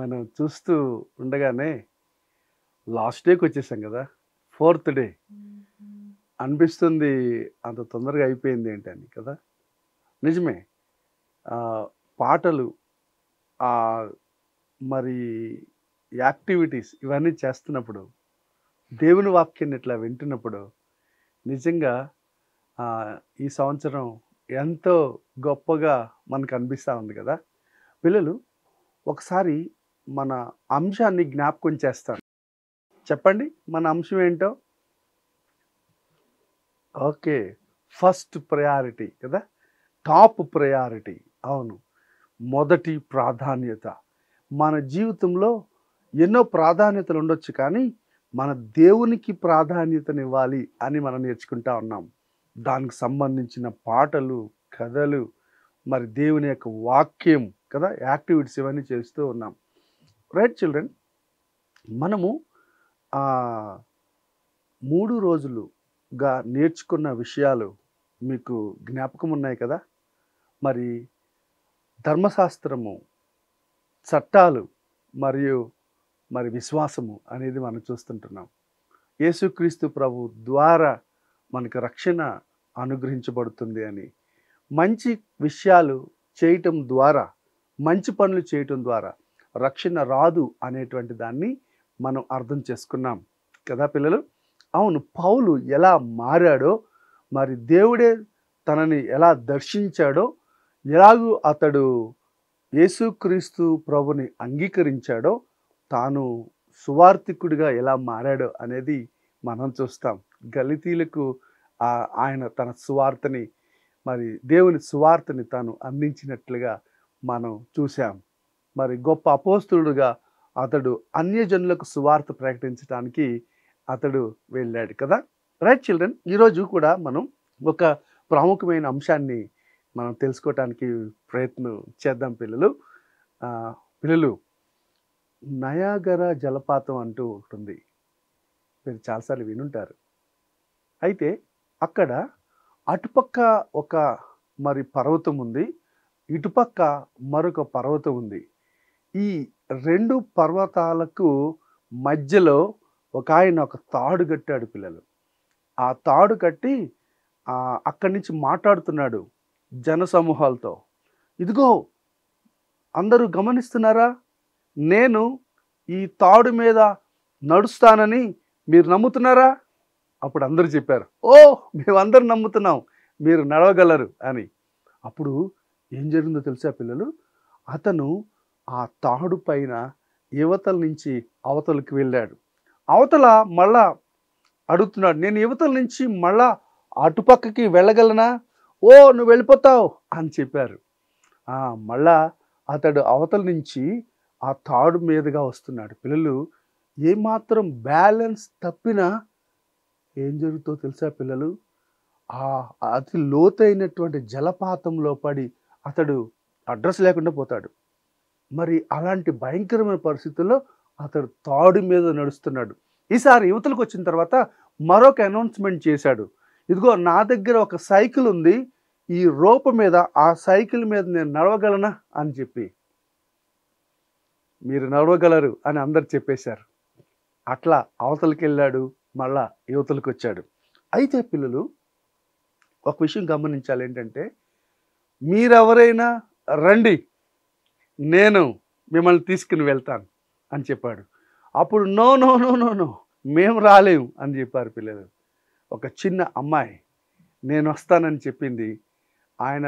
మనం చూస్తూ ఉండగానే లాస్ట్ డేకి వచ్చేసాం కదా ఫోర్త్ డే అనిపిస్తుంది అంత తొందరగా అయిపోయింది ఏంటని కదా నిజమే పాటలు మరి యాక్టివిటీస్ ఇవన్నీ చేస్తున్నప్పుడు దేవుని వాక్యాన్ని ఇట్లా వింటున్నప్పుడు నిజంగా ఈ సంవత్సరం ఎంతో గొప్పగా మనకు అనిపిస్తూ ఉంది కదా పిల్లలు ఒకసారి మన అంశాన్ని జ్ఞాపకం చేస్తాను చెప్పండి మన అంశం ఏంటో ఓకే ఫస్ట్ ప్రయారిటీ కదా టాప్ ప్రయారిటీ అవును మొదటి ప్రాధాన్యత మన జీవితంలో ఎన్నో ప్రాధాన్యతలు ఉండొచ్చు కానీ మన దేవునికి ప్రాధాన్యతనివ్వాలి అని మనం నేర్చుకుంటా ఉన్నాం దానికి సంబంధించిన పాటలు కథలు మరి దేవుని యొక్క వాక్యం కదా యాక్టివిటీస్ ఇవన్నీ చేస్తూ ఉన్నాం రైట్ చిల్డ్రన్ మనము మూడు రోజులుగా నేర్చుకున్న విషయాలు మీకు జ్ఞాపకం ఉన్నాయి కదా మరి ధర్మశాస్త్రము చట్టాలు మరియు మరి విశ్వాసము అనేది మనం చూస్తుంటున్నాం యేసుక్రీస్తు ప్రభు ద్వారా మనకు రక్షణ అనుగ్రహించబడుతుంది అని మంచి విషయాలు చేయటం ద్వారా మంచి పనులు చేయటం ద్వారా రక్షణ రాదు అనేటువంటి దాన్ని మనం అర్థం చేసుకున్నాం కదా పిల్లలు అవును పౌలు ఎలా మారాడో మరి దేవుడే తనని ఎలా దర్శించాడో ఎలాగూ అతడు యేసుక్రీస్తు ప్రభుని అంగీకరించాడో తాను సువార్థికుడిగా ఎలా మారాడో అనేది మనం చూస్తాం గలితీలకు ఆయన తన సువార్తని మరి దేవుని సువార్తని తాను అందించినట్లుగా మనం చూసాం మరి గొప్ప అపోస్తుడుగా అతడు అన్యజనులకు సువార్త ప్రకటించడానికి అతడు వెళ్ళాడు కదా రైట్ చిల్డ్రన్ ఈరోజు కూడా మనం ఒక ప్రాముఖ్యమైన అంశాన్ని మనం తెలుసుకోవటానికి ప్రయత్నం చేద్దాం పిల్లలు పిల్లలు నయాగర జలపాతం అంటూ ఉంటుంది మీరు చాలాసార్లు వినుంటారు అయితే అక్కడ అటుపక్క ఒక మరి పర్వతం ఉంది ఇటుపక్క మరొక పర్వతం ఉంది ఈ రెండు పర్వతాలకు మధ్యలో ఒక ఆయన ఒక తాడు కట్టాడు పిల్లలు ఆ తాడు కట్టి అక్కడి నుంచి మాట్లాడుతున్నాడు జన సమూహాలతో ఇదిగో అందరూ గమనిస్తున్నారా నేను ఈ తాడు మీద నడుస్తానని మీరు నమ్ముతున్నారా అప్పుడు అందరూ చెప్పారు ఓ మేమందరూ నమ్ముతున్నాం మీరు నడవగలరు అని అప్పుడు ఏం జరిగిందో తెలుసా పిల్లలు అతను ఆ తాడు పైన యువతల నుంచి అవతలకి వెళ్ళాడు అవతల మళ్ళా అడుగుతున్నాడు నేను యువతల నుంచి మళ్ళా అటుపక్కకి వెళ్ళగలనా ఓ నువ్వు వెళ్ళిపోతావు అని చెప్పారు మళ్ళా అతడు అవతల నుంచి ఆ తాడు మీదుగా వస్తున్నాడు పిల్లలు ఏమాత్రం బ్యాలెన్స్ తప్పినా ఏం జరుగుతో తెలుసా పిల్లలు ఆ అతి లోతైనటువంటి జలపాతంలో పడి అతడు అడ్రస్ లేకుండా పోతాడు మరి అలాంటి భయంకరమైన పరిస్థితుల్లో అతడు తాడు మీద నడుస్తున్నాడు ఈసారి యువతలకు వచ్చిన తర్వాత మరొక అనౌన్స్మెంట్ చేశాడు ఇదిగో నా దగ్గర ఒక సైకిల్ ఉంది ఈ రోపు మీద ఆ సైకిల్ మీద నేను నడవగలనా అని చెప్పి మీరు నడవగలరు అని అందరు చెప్పేశారు అట్లా అవతలకి వెళ్ళాడు మళ్ళా యువతలకు వచ్చాడు అయితే పిల్లలు ఒక విషయం గమనించాలి ఏంటంటే మీరెవరైనా రండి నేను మిమ్మల్ని తీసుకుని వెళ్తాను అని చెప్పాడు అప్పుడు no no no no no మేము రాలేము అని చెప్పారు పిల్లలు ఒక చిన్న అమ్మాయి నేను వస్తానని చెప్పింది ఆయన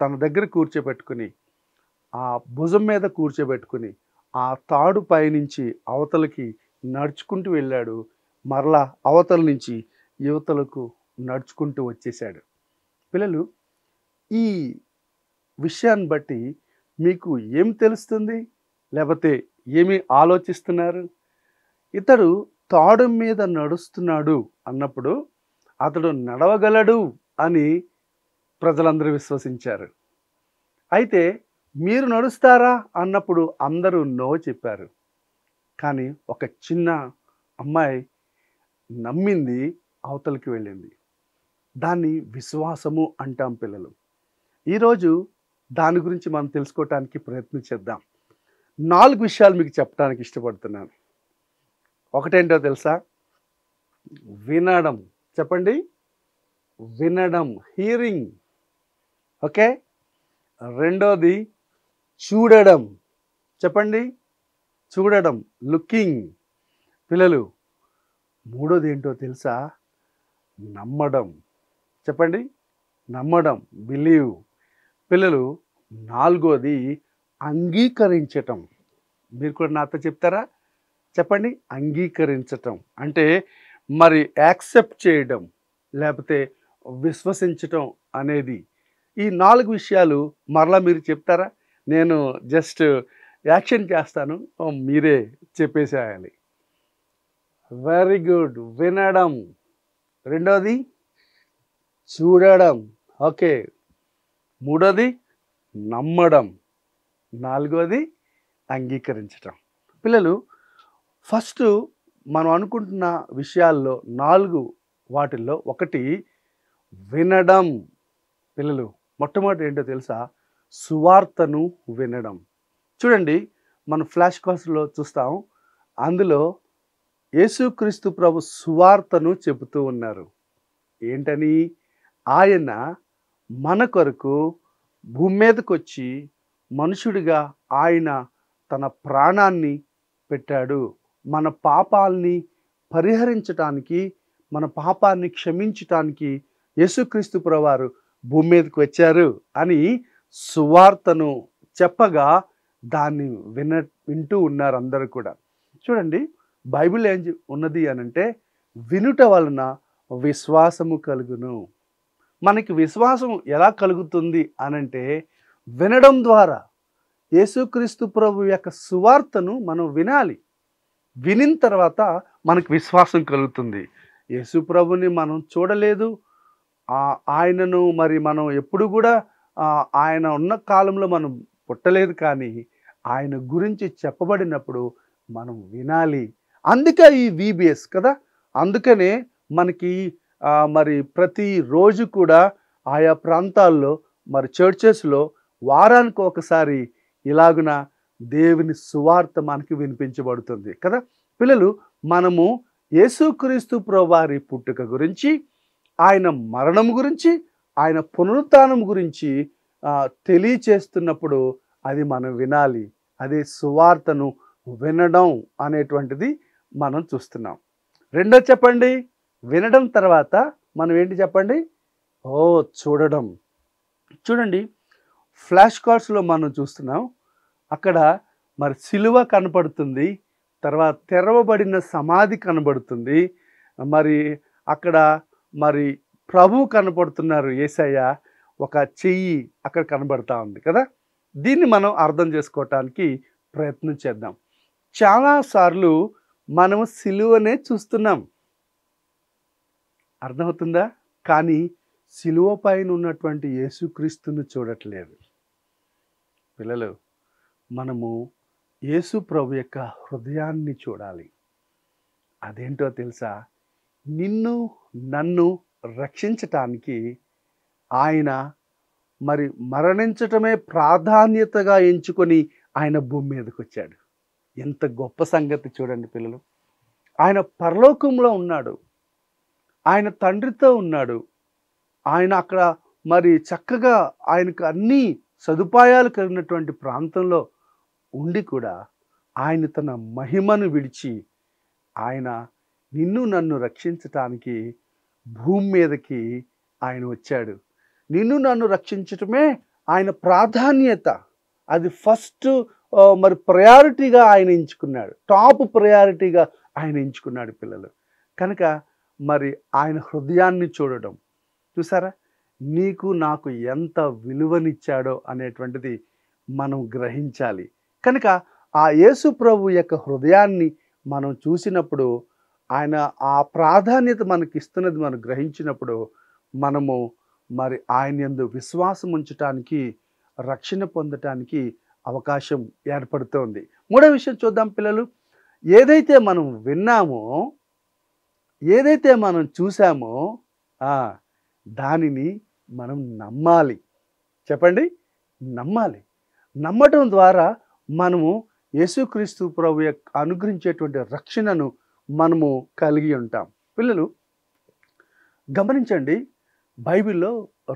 తన దగ్గర కూర్చోబెట్టుకుని ఆ భుజం మీద కూర్చోబెట్టుకుని ఆ తాడు పైనుంచి అవతలకి నడుచుకుంటూ వెళ్ళాడు మరలా అవతల నుంచి యువతలకు నడుచుకుంటూ వచ్చేసాడు పిల్లలు ఈ విషయాన్ని బట్టి మీకు ఏం తెలుస్తుంది లేకపోతే ఏమి ఆలోచిస్తున్నారు ఇతడు తాడు మీద నడుస్తున్నాడు అన్నప్పుడు అతడు నడవగలడు అని ప్రజలందరూ విశ్వసించారు అయితే మీరు నడుస్తారా అన్నప్పుడు అందరూ నో చెప్పారు కానీ ఒక చిన్న అమ్మాయి నమ్మింది అవతలికి వెళ్ళింది దాన్ని విశ్వాసము అంటాం పిల్లలు ఈరోజు దాని గురించి మనం తెలుసుకోవటానికి ప్రయత్నం చేద్దాం నాలుగు విషయాలు మీకు చెప్పడానికి ఇష్టపడుతున్నాను ఒకటేంటో తెలుసా వినడం చెప్పండి వినడం హీరింగ్ ఓకే రెండోది చూడడం చెప్పండి చూడడం లుకింగ్ పిల్లలు మూడోది ఏంటో తెలుసా నమ్మడం చెప్పండి నమ్మడం బిలీవ్ పిల్లలు నాలుగోది అంగీకరించటం మీరు కూడా నాతో చెప్తారా చెప్పండి అంగీకరించటం అంటే మరి యాక్సెప్ట్ చేయడం లేకపోతే విశ్వసించటం అనేది ఈ నాలుగు విషయాలు మరలా మీరు చెప్తారా నేను జస్ట్ యాక్షన్ చేస్తాను మీరే చెప్పేసేయాలి వెరీ గుడ్ వినడం రెండోది చూడడం ఓకే మూడోది నమ్మడం నాలుగోది అంగీకరించటం పిల్లలు ఫస్ట్ మనం అనుకుంటున్న విషయాల్లో నాలుగు వాటిల్లో ఒకటి వినడం పిల్లలు మొట్టమొదటి ఏంటో తెలుసా సువార్తను వినడం చూడండి మనం ఫ్లాష్ కాస్ట్లో చూస్తాం అందులో యేసుక్రీస్తు ప్రభు సువార్తను చెబుతూ ఉన్నారు ఏంటని ఆయన మన కొరకు భూమి మీదకి వచ్చి మనుషుడిగా ఆయన తన ప్రాణాన్ని పెట్టాడు మన పాపాలని పరిహరించటానికి మన పాపాన్ని క్షమించటానికి యేసుక్రీస్తు ప్రవారు భూమి మీదకి వచ్చారు అని సువార్తను చెప్పగా దాన్ని విన వింటూ ఉన్నారు అందరూ కూడా చూడండి బైబిల్ ఏం ఉన్నది అనంటే వినుట వలన విశ్వాసము కలుగును మనకి విశ్వాసం ఎలా కలుగుతుంది అనంటే వినడం ద్వారా యేసుక్రీస్తు ప్రభు యొక్క సువార్తను మనం వినాలి వినిన తర్వాత మనకు విశ్వాసం కలుగుతుంది యేసు ప్రభుని మనం చూడలేదు ఆయనను మరి మనం ఎప్పుడు కూడా ఆయన ఉన్న కాలంలో మనం పుట్టలేదు కానీ ఆయన గురించి చెప్పబడినప్పుడు మనం వినాలి అందుకే ఈ వీబీఎస్ కదా అందుకనే మనకి మరి ప్రతి రోజు కూడా ఆయా ప్రాంతాల్లో మరి చర్చెస్లో వారానికి ఒకసారి ఇలాగున దేవుని సువార్త మనకి వినిపించబడుతుంది కదా పిల్లలు మనము యేసుక్రీస్తు ప్రవారి పుట్టుక గురించి ఆయన మరణం గురించి ఆయన పునరుత్నం గురించి తెలియచేస్తున్నప్పుడు అది మనం వినాలి అదే సువార్తను వినడం అనేటువంటిది మనం చూస్తున్నాం రెండో చెప్పండి వినడం తర్వాత మనం ఏంటి చెప్పండి ఓ చూడడం చూడండి ఫ్లాష్ కార్డ్స్లో మనం చూస్తున్నాం అక్కడ మరి సిలువ కనపడుతుంది తర్వాత తెరవబడిన సమాధి కనబడుతుంది మరి అక్కడ మరి ప్రభు కనపడుతున్నారు ఏసయ్య ఒక చెయ్యి అక్కడ కనబడతా ఉంది కదా దీన్ని మనం అర్థం చేసుకోవటానికి ప్రయత్నం చేద్దాం చాలాసార్లు మనం సిలువనే చూస్తున్నాం అర్థమవుతుందా కానీ సిలువ పైన ఉన్నటువంటి యేసుక్రీస్తును చూడట్లేదు పిల్లలు మనము యేసు ప్రభు యొక్క హృదయాన్ని చూడాలి అదేంటో తెలుసా నిన్ను నన్ను రక్షించటానికి ఆయన మరి మరణించటమే ప్రాధాన్యతగా ఎంచుకొని ఆయన భూమి మీదకి వచ్చాడు ఎంత గొప్ప సంగతి చూడండి పిల్లలు ఆయన పరలోకంలో ఉన్నాడు ఆయన తండ్రితో ఉన్నాడు ఆయన అక్కడ మరి చక్కగా ఆయనకు అన్ని సదుపాయాలు కలిగినటువంటి ప్రాంతంలో ఉండి కూడా ఆయన తన మహిమను విడిచి ఆయన నిన్ను నన్ను రక్షించటానికి భూమి మీదకి ఆయన వచ్చాడు నిన్ను నన్ను రక్షించటమే ఆయన ప్రాధాన్యత అది ఫస్ట్ మరి ప్రయారిటీగా ఆయన ఎంచుకున్నాడు టాప్ ప్రయారిటీగా ఆయన ఎంచుకున్నాడు పిల్లలు కనుక మరి ఆయన హృదయాన్ని చూడటం చూసారా నీకు నాకు ఎంత విలువనిచ్చాడో అనేటువంటిది మనం గ్రహించాలి కనుక ఆ యేసు ప్రభు యొక్క హృదయాన్ని మనం చూసినప్పుడు ఆయన ఆ ప్రాధాన్యత మనకి ఇస్తున్నది మనం గ్రహించినప్పుడు మనము మరి ఆయన ఎందు విశ్వాసం ఉంచటానికి రక్షణ పొందటానికి అవకాశం ఏర్పడుతోంది మూడో విషయం చూద్దాం పిల్లలు ఏదైతే మనం విన్నామో ఏదైతే మనం చూసామో దానిని మనం నమ్మాలి చెప్పండి నమ్మాలి నమ్మటం ద్వారా మనము యేసుక్రీస్తు ప్రభు యొక్క అనుగ్రహించేటువంటి రక్షణను మనము కలిగి ఉంటాం పిల్లలు గమనించండి బైబిల్లో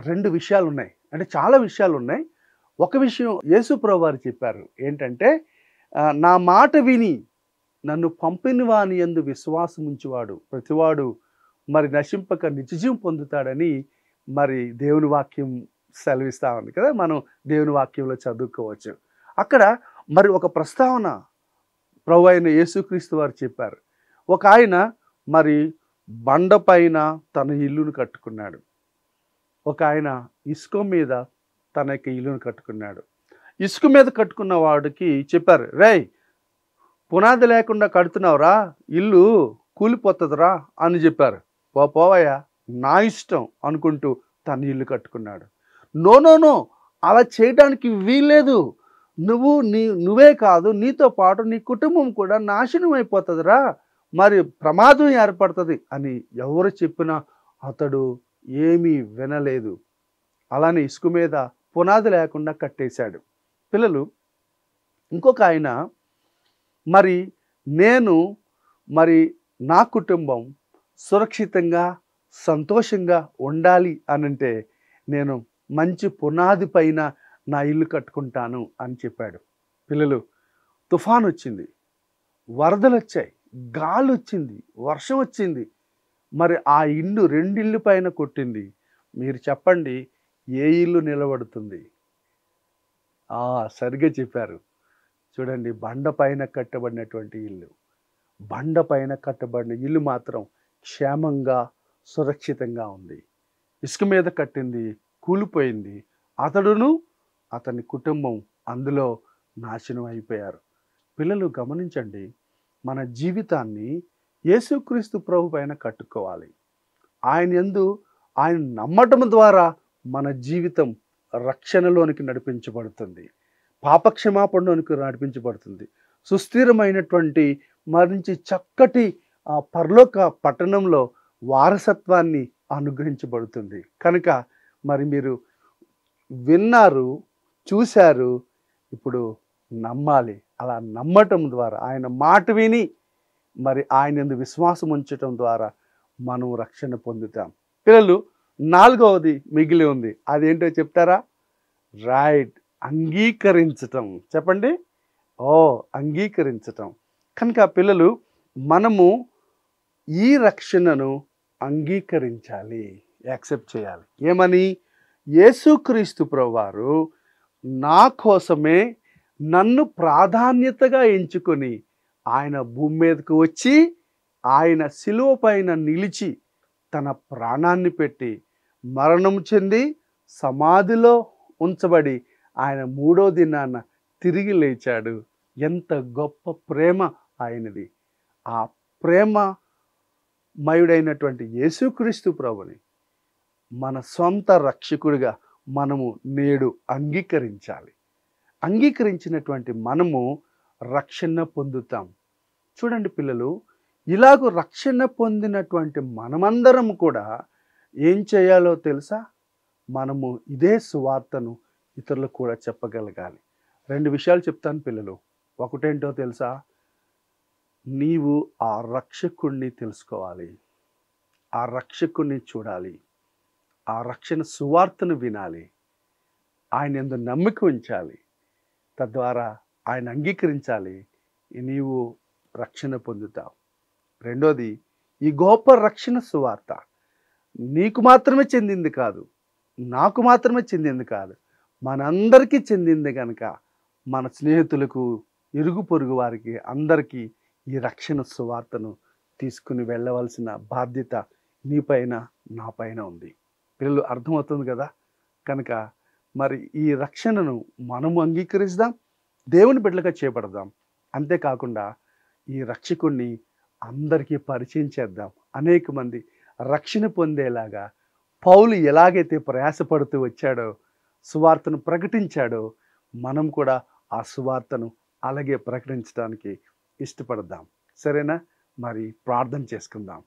రెండు విషయాలు ఉన్నాయి అంటే చాలా విషయాలు ఉన్నాయి ఒక విషయం యేసు ప్రభు వారు చెప్పారు ఏంటంటే నా మాట విని నన్ను పంపిన వాని ఎందు విశ్వాసం ప్రతివాడు మరి నశింపక నిత్యజీవం పొందుతాడని మరి దేవుని వాక్యం సెలవిస్తా ఉంది కదా మనం దేవుని వాక్యంలో చదువుకోవచ్చు అక్కడ మరి ఒక ప్రస్తావన ప్రభు అయిన యేసుక్రీస్తు వారు చెప్పారు ఒక ఆయన మరి బండపైన తన ఇల్లును కట్టుకున్నాడు ఒక ఆయన ఇసుక మీద తన యొక్క ఇల్లును కట్టుకున్నాడు ఇసుక మీద కట్టుకున్న వాడికి చెప్పారు రేయ్ పునాది లేకుండా కడుతున్నావురా ఇల్లు కూలిపోతుందిరా అని చెప్పారు పో పోవయ్యా నా ఇష్టం అనుకుంటూ తన ఇల్లు కట్టుకున్నాడు నో నో నో అలా చేయడానికి వీల్లేదు నువ్వు నీ నువ్వే కాదు నీతో పాటు నీ కుటుంబం కూడా నాశనం అయిపోతుందిరా మరి ప్రమాదం ఏర్పడుతుంది అని ఎవరు చెప్పినా అతడు ఏమీ వినలేదు అలానే ఇసుక మీద పునాది లేకుండా కట్టేశాడు పిల్లలు ఇంకొక ఆయన మరి నేను మరి నా కుటుంబం సురక్షితంగా సంతోషంగా ఉండాలి అనంటే నేను మంచి పునాది పైన నా ఇల్లు కట్టుకుంటాను అని చెప్పాడు పిల్లలు తుఫాన్ వచ్చింది వరదలు వచ్చాయి గాలి వచ్చింది వర్షం వచ్చింది మరి ఆ ఇల్లు రెండిళ్ళు పైన కొట్టింది మీరు చెప్పండి ఏ ఇల్లు నిలబడుతుంది సరిగ్గా చెప్పారు చూడండి బండ పైన కట్టబడినటువంటి ఇల్లు బండ పైన కట్టబడిన ఇల్లు మాత్రం క్షేమంగా సురక్షితంగా ఉంది ఇసుక మీద కట్టింది కూలిపోయింది అతడును అతని కుటుంబం అందులో నాశనం అయిపోయారు పిల్లలు గమనించండి మన జీవితాన్ని యేసుక్రీస్తు ప్రభు పైన కట్టుకోవాలి ఆయన ఎందు ఆయన నమ్మటం ద్వారా మన జీవితం రక్షణలోనికి నడిపించబడుతుంది పాపక్షమాపణకు నడిపించబడుతుంది సుస్థిరమైనటువంటి మరించి చక్కటి పరలోక పట్టణంలో వారసత్వాన్ని అనుగ్రహించబడుతుంది కనుక మరి మీరు విన్నారు చూశారు ఇప్పుడు నమ్మాలి అలా నమ్మటం ద్వారా ఆయన మాట విని మరి ఆయన విశ్వాసం ఉంచటం ద్వారా మనం రక్షణ పొందుతాం పిల్లలు నాలుగవది మిగిలి ఉంది అదేంటో చెప్తారా రైట్ అంగీకరించటం చెప్పండి ఓ అంగీకరించటం కనుక పిల్లలు మనము ఈ రక్షణను అంగీకరించాలి యాక్సెప్ట్ చేయాలి ఏమని యేసుక్రీస్తు ప్రభువారు నా కోసమే నన్ను ప్రాధాన్యతగా ఎంచుకొని ఆయన భూమి మీదకు వచ్చి ఆయన శిలువ పైన నిలిచి తన ప్రాణాన్ని పెట్టి మరణం చెంది సమాధిలో ఉంచబడి ఆయన మూడో దినాన తిరిగి లేచాడు ఎంత గొప్ప ప్రేమ ఆయనది ఆ ప్రేమ మయుడైనటువంటి యేసుక్రీస్తు ప్రభుని మన సొంత రక్షకుడిగా మనము నేడు అంగీకరించాలి అంగీకరించినటువంటి మనము రక్షణ పొందుతాం చూడండి పిల్లలు ఇలాగ రక్షణ పొందినటువంటి మనమందరం కూడా ఏం చేయాలో తెలుసా మనము ఇదే సువార్తను ఇతరులకు కూడా చెప్పగలగాలి రెండు విషయాలు చెప్తాను పిల్లలు ఒకటేంటో తెలుసా నీవు ఆ రక్షకుణ్ణి తెలుసుకోవాలి ఆ రక్షకుణ్ణి చూడాలి ఆ రక్షణ సువార్తను వినాలి ఆయన ఎందు నమ్మిక ఉంచాలి తద్వారా ఆయన అంగీకరించాలి నీవు రక్షణ పొందుతావు రెండోది ఈ గొప్ప రక్షణ సువార్త నీకు మాత్రమే చెందింది కాదు నాకు మాత్రమే చెందింది కాదు మనందరికీ చెందింది కనుక మన స్నేహితులకు ఇరుగు పొరుగు వారికి అందరికీ ఈ రక్షణ సువార్తను తీసుకుని వెళ్ళవలసిన బాధ్యత నీపైన నా పైన ఉంది పిల్లలు అర్థమవుతుంది కదా కనుక మరి ఈ రక్షణను మనము అంగీకరిస్తాం దేవుని బిడ్డలుగా చేపడదాం అంతేకాకుండా ఈ రక్షకుణ్ణి అందరికీ పరిచయం చేద్దాం అనేక మంది రక్షణ పొందేలాగా పౌలు ఎలాగైతే ప్రయాసపడుతూ వచ్చాడో సువార్తను ప్రకటించాడో మనం కూడా ఆ సువార్తను అలాగే ప్రకటించడానికి ఇష్టపడదాం సరేనా మరి ప్రార్థన చేసుకుందాం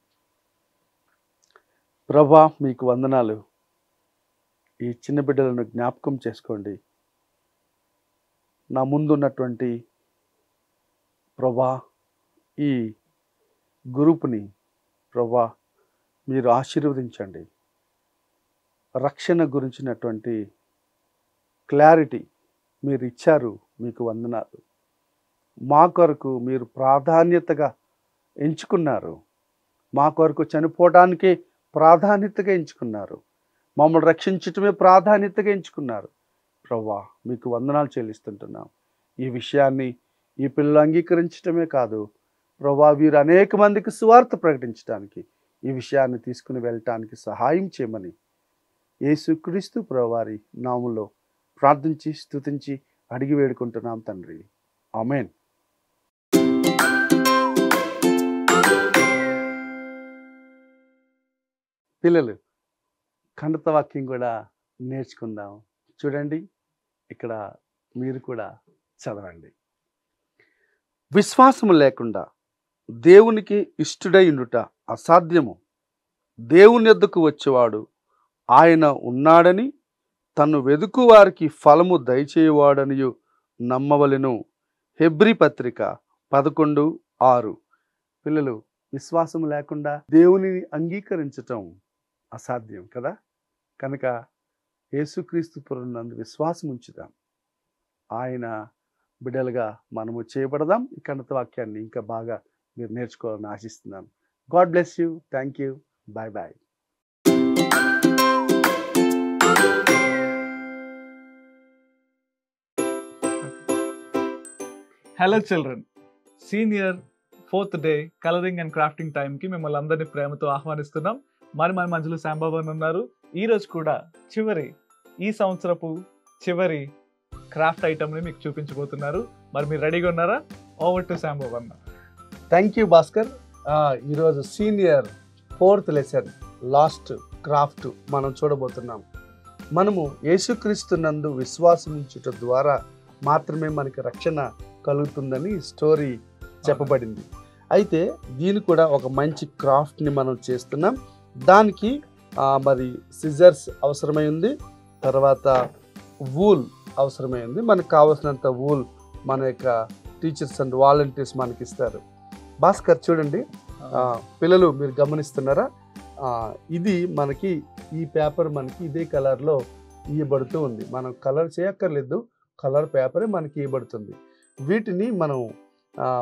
ప్రభా మీకు వందనాలు ఈ చిన్న బిడ్డలను జ్ఞాపకం చేసుకోండి నా ముందున్నటువంటి ప్రభా ఈ గ్రూప్ని ప్రభా మీరు ఆశీర్వదించండి రక్షణ గురించినటువంటి క్లారిటీ మీరు ఇచ్చారు మీకు వందనాలు మా కొరకు మీరు ప్రాధాన్యతగా ఎంచుకున్నారు మా కొరకు చనిపోవడానికి ప్రాధాన్యతగా ఎంచుకున్నారు మమ్మల్ని రక్షించటమే ప్రాధాన్యతగా ఎంచుకున్నారు ప్రవ్వా మీకు వందనాలు చెల్లిస్తుంటున్నాం ఈ విషయాన్ని ఈ పిల్లలు అంగీకరించటమే కాదు ప్రభా వీరు అనేక మందికి సువార్త ప్రకటించడానికి ఈ విషయాన్ని తీసుకుని వెళ్ళటానికి సహాయం చేయమని యేసుక్రీస్తు ప్రవారి నాములో ప్రార్థించి స్థుతించి అడిగి వేడుకుంటున్నాం తండ్రి ఆమెన్ పిల్లలు ఖండత వాక్యం కూడా నేర్చుకుందాం చూడండి ఇక్కడ మీరు కూడా చదవండి విశ్వాసము లేకుండా దేవునికి ఇష్టడై అసాధ్యము దేవుని ఎద్దుకు వచ్చేవాడు ఆయన ఉన్నాడని తను వెదుకు వారికి ఫలము దయచేవాడనియు నమ్మవలెను హెబ్రి పత్రిక పదకొండు ఆరు పిల్లలు విశ్వాసం లేకుండా దేవునిని అంగీకరించటం అసాధ్యం కదా కనుక యేసుక్రీస్తు పురునందు విశ్వాసం ఉంచుదాం ఆయన బిడ్డలుగా మనము చేయబడదాం ఇక్కడ వాక్యాన్ని ఇంకా బాగా మీరు నేర్చుకోవాలని ఆశిస్తున్నాను God bless you thank you bye bye hello children senior fourth day colouring and crafting టైంకి మిమ్మల్ని అందరినీ ప్రేమతో ఆహ్వానిస్తున్నాం మరి మరి మధ్యలో శాంబాబన్ ఉన్నారు ఈరోజు కూడా చివరి ఈ సంవత్సరపు చివరి క్రాఫ్ట్ ఐటమ్ని మీకు చూపించబోతున్నారు మరి మీరు రెడీగా ఉన్నారా ఓవర్ టు శాంబాబన్న థ్యాంక్ యూ భాస్కర్ ఈరోజు senior fourth lesson last craft మనం చూడబోతున్నాం మనము యేసుక్రీస్తునందు విశ్వాసం ద్వారా మాత్రమే మనకి రక్షణ కలుగుతుందని స్టోరీ చెప్పబడింది అయితే దీని కూడా ఒక మంచి క్రాఫ్ట్ని మనం చేస్తున్నాం దానికి మరి సిజర్స్ అవసరమై ఉంది తర్వాత వూల్ అవసరమై ఉంది మనకు కావాల్సినంత వూల్ మన యొక్క టీచర్స్ అండ్ వాలంటీర్స్ మనకి ఇస్తారు భాస్కర్ చూడండి పిల్లలు మీరు గమనిస్తున్నారా ఇది మనకి ఈ పేపర్ మనకి ఇదే కలర్లో ఇవ్వబడుతూ ఉంది మనం కలర్ చేయక్కర్లేదు కలర్ పేపరే మనకి ఇవ్వబడుతుంది వీటిని మనం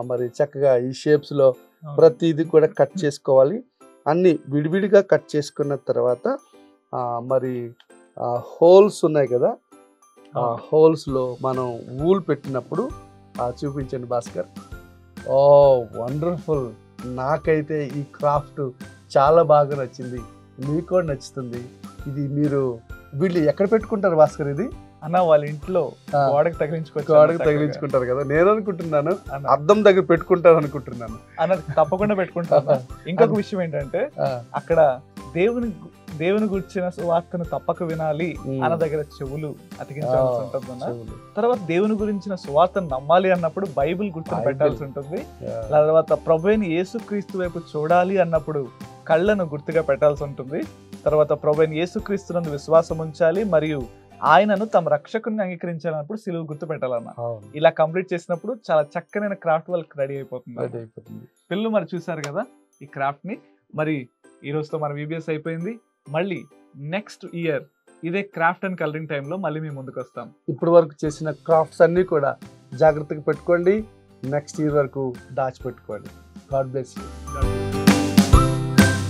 మరి చక్కగా ఈ షేప్స్లో ప్రతిది కూడా కట్ చేసుకోవాలి అన్ని విడివిడిగా కట్ చేసుకున్న తర్వాత మరి హోల్స్ ఉన్నాయి కదా ఆ హోల్స్లో మనం ఊల్ పెట్టినప్పుడు చూపించండి భాస్కర్ ఓ వండర్ఫుల్ నాకైతే ఈ క్రాఫ్ట్ చాలా బాగా నచ్చింది మీకు కూడా నచ్చుతుంది ఇది మీరు వీళ్ళు ఎక్కడ పెట్టుకుంటారు భాస్కర్ ఇది అన్న వాళ్ళ ఇంట్లో గోడకి తగిలించుకో గోడకి తగిలించుకుంటారు కదా నేను అనుకుంటున్నాను అద్దం దగ్గర పెట్టుకుంటారు అనుకుంటున్నాను అన్నది తప్పకుండా పెట్టుకుంటాను ఇంకొక విషయం ఏంటంటే అక్కడ దేవుని దేవుని గుర్చిన సువార్తను తప్పక వినాలి అన్న దగ్గర చెవులు అతికించాల్సి ఉంటుంది తర్వాత దేవుని గురించిన సువార్తను నమ్మాలి అన్నప్పుడు బైబిల్ గుర్తు పెట్టాల్సి ఉంటుంది తర్వాత ప్రభుని యేసుక్రీస్తు వైపు చూడాలి అన్నప్పుడు కళ్ళను గుర్తుగా పెట్టాల్సి ఉంటుంది తర్వాత ప్రభుని యేసుక్రీస్తునందు విశ్వాసం ఉంచాలి మరియు ఆయనను తమ రక్షకుని అంగీకరించాలన్నప్పుడు సిలువు గుర్తు పెట్టాలన్న ఇలా కంప్లీట్ చేసినప్పుడు చాలా చక్కనైన క్రాఫ్ట్ వర్క్ రెడీ అయిపోతుంది రెడీ అయిపోతుంది పిల్లలు మరి చూసారు కదా ఈ క్రాఫ్ట్ ని మరి ఈ రోజుతో మన విబిఎస్ అయిపోయింది మళ్ళీ నెక్స్ట్ ఇయర్ ఇదే క్రాఫ్ట్ అండ్ కలరింగ్ టైంలో మళ్ళీ మేము ముందుకు వస్తాం ఇప్పుడు వరకు చేసిన క్రాఫ్ట్స్ అన్ని కూడా జాగ్రత్తగా పెట్టుకోండి నెక్స్ట్ ఇయర్ వరకు దాచిపెట్టుకోండి గాడ్ బ్లెస్ యూ